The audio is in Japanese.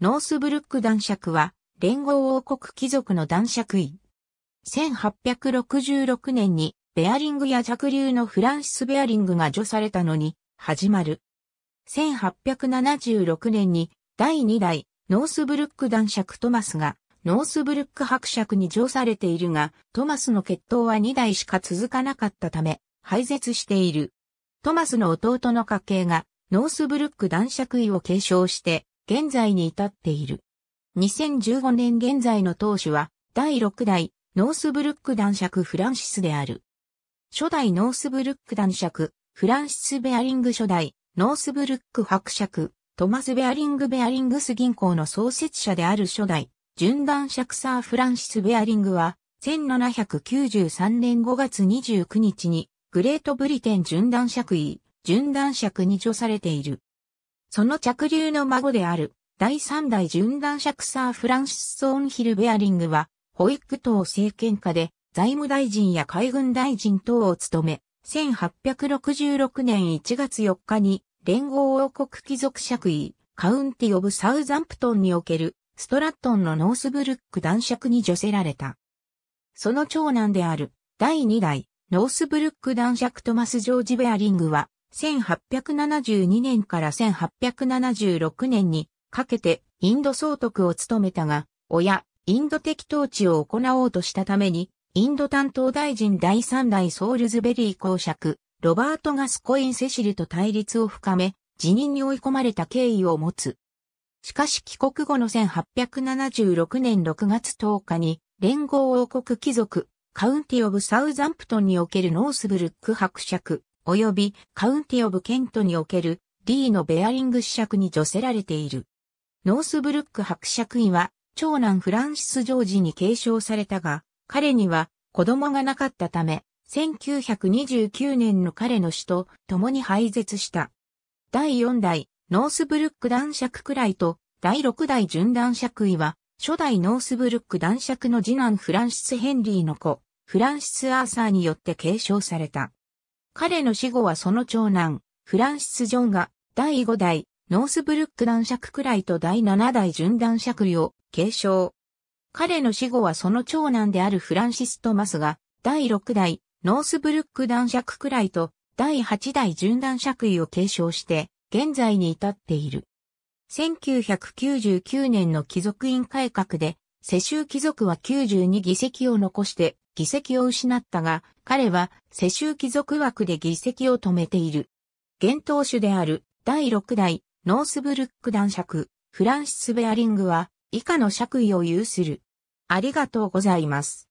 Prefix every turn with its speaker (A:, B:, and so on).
A: ノースブルック男爵は、連合王国貴族の男爵位。1866年に、ベアリングや弱流のフランシス・ベアリングが除されたのに、始まる。1876年に、第2代、ノースブルック男爵トマスが、ノースブルック伯爵に除されているが、トマスの血統は2代しか続かなかったため、廃絶している。トマスの弟の家系が、ノースブルック男爵位を継承して、現在に至っている。2015年現在の当主は、第6代、ノースブルック男爵フランシスである。初代ノースブルック男爵、フランシス・ベアリング初代、ノースブルック伯爵、トマス・ベアリング・ベアリングス銀行の創設者である初代、純男爵サー・フランシス・ベアリングは、1793年5月29日に、グレートブリテン純男爵位、純男爵に除されている。その着流の孫である、第三代準男爵サー・フランシス・ソーンヒル・ベアリングは、保育党政権下で財務大臣や海軍大臣等を務め、1866年1月4日に連合王国貴族爵位、カウンティ・オブ・サウザンプトンにおけるストラットンのノースブルック男爵に除せられた。その長男である第2代ノースブルック男爵トマス・ジョージ・ベアリングは1872年から1876年にかけてインド総督を務めたが、親、インド的統治を行おうとしたために、インド担当大臣第3代ソールズベリー公爵、ロバート・ガスコイン・セシルと対立を深め、辞任に追い込まれた経緯を持つ。しかし帰国後の1876年6月10日に、連合王国貴族、カウンティ・オブ・サウザンプトンにおけるノースブルック伯爵、及びカウンティオブケントにおける D のベアリング試着に除せられている。ノースブルック伯爵位は長男フランシス・ジョージに継承されたが、彼には子供がなかったため、1929年の彼の死と共に廃絶した。第4代ノースブルック男爵くらいと第6代準男爵位は初代ノースブルック男爵の次男フランシス・ヘンリーの子、フランシス・アーサーによって継承された。彼の死後はその長男、フランシス・ジョンが第5代ノースブルック男爵くらいと第7代純男爵位を継承。彼の死後はその長男であるフランシス・トマスが第6代ノースブルック男爵くらいと第8代純男爵位を継承して現在に至っている。1999年の貴族院改革で世襲貴族は92議席を残して議席を失ったが、彼は世襲貴族枠で議席を止めている。現当主である第6代ノースブルック男爵、フランシス・ベアリングは以下の爵位を有する。ありがとうございます。